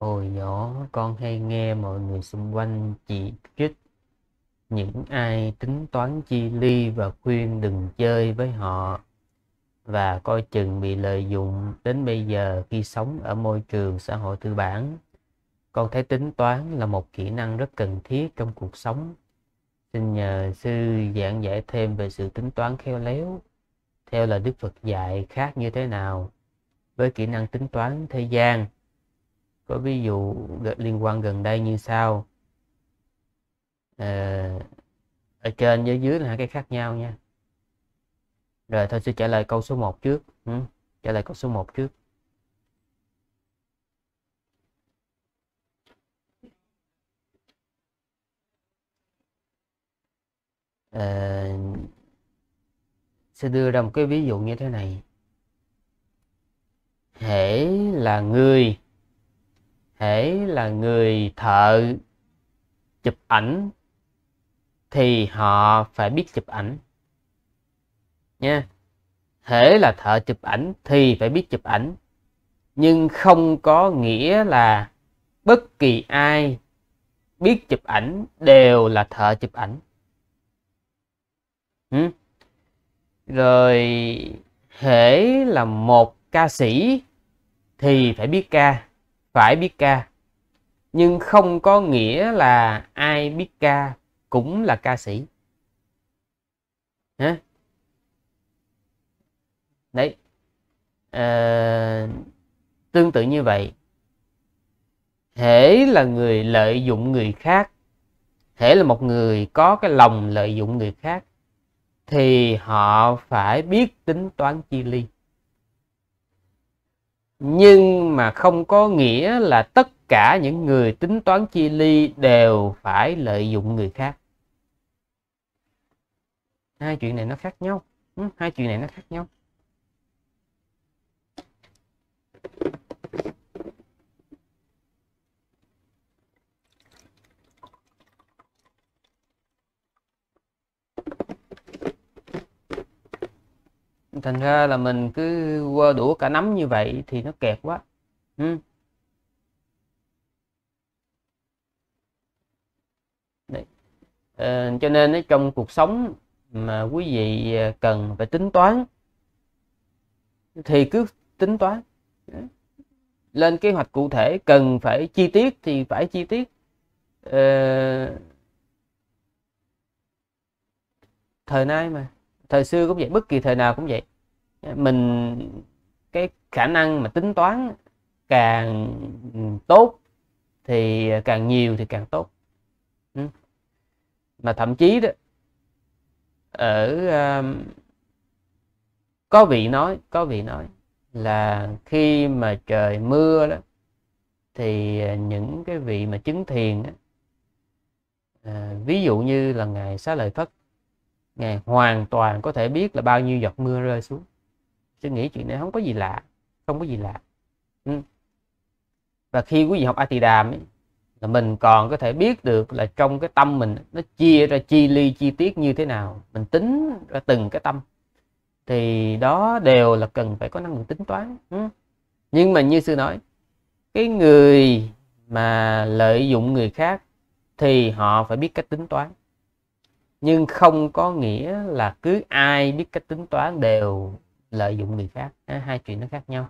Hồi nhỏ con hay nghe mọi người xung quanh chỉ trích những ai tính toán chi ly và khuyên đừng chơi với họ và coi chừng bị lợi dụng đến bây giờ khi sống ở môi trường xã hội tư bản. Con thấy tính toán là một kỹ năng rất cần thiết trong cuộc sống. Xin nhờ sư giảng giải thêm về sự tính toán khéo léo theo lời Đức Phật dạy khác như thế nào với kỹ năng tính toán thế gian có ví dụ liên quan gần đây như sau à, ở trên với dưới là hai cái khác nhau nha rồi tôi sẽ trả lời câu số 1 trước ừ, trả lời câu số 1 trước à, sẽ đưa ra một cái ví dụ như thế này hễ là người hễ là người thợ chụp ảnh thì họ phải biết chụp ảnh nha hễ là thợ chụp ảnh thì phải biết chụp ảnh nhưng không có nghĩa là bất kỳ ai biết chụp ảnh đều là thợ chụp ảnh ừ? rồi hễ là một ca sĩ thì phải biết ca phải biết ca nhưng không có nghĩa là ai biết ca cũng là ca sĩ hả đấy à, tương tự như vậy hễ là người lợi dụng người khác hễ là một người có cái lòng lợi dụng người khác thì họ phải biết tính toán chi ly nhưng mà không có nghĩa là tất cả những người tính toán chi ly đều phải lợi dụng người khác hai chuyện này nó khác nhau ừ, hai chuyện này nó khác nhau thành ra là mình cứ qua đũa cả nắm như vậy thì nó kẹt quá ừ. Đấy. À, cho nên trong cuộc sống mà quý vị à, cần phải tính toán thì cứ tính toán lên kế hoạch cụ thể cần phải chi tiết thì phải chi tiết à, thời nay mà thời xưa cũng vậy bất kỳ thời nào cũng vậy mình cái khả năng mà tính toán càng tốt thì càng nhiều thì càng tốt ừ. mà thậm chí đó ở um, có vị nói có vị nói là khi mà trời mưa đó thì những cái vị mà chứng thiền đó, à, ví dụ như là ngài xá lợi phất ngài hoàn toàn có thể biết là bao nhiêu giọt mưa rơi xuống suy nghĩ chuyện này không có gì lạ không có gì lạ ừ. và khi quý vị học Ati Đàm là mình còn có thể biết được là trong cái tâm mình nó chia ra chi ly chi tiết như thế nào mình tính ra từng cái tâm thì đó đều là cần phải có năng lực tính toán ừ. nhưng mà như sư nói cái người mà lợi dụng người khác thì họ phải biết cách tính toán nhưng không có nghĩa là cứ ai biết cách tính toán đều lợi dụng người khác hai chuyện nó khác nhau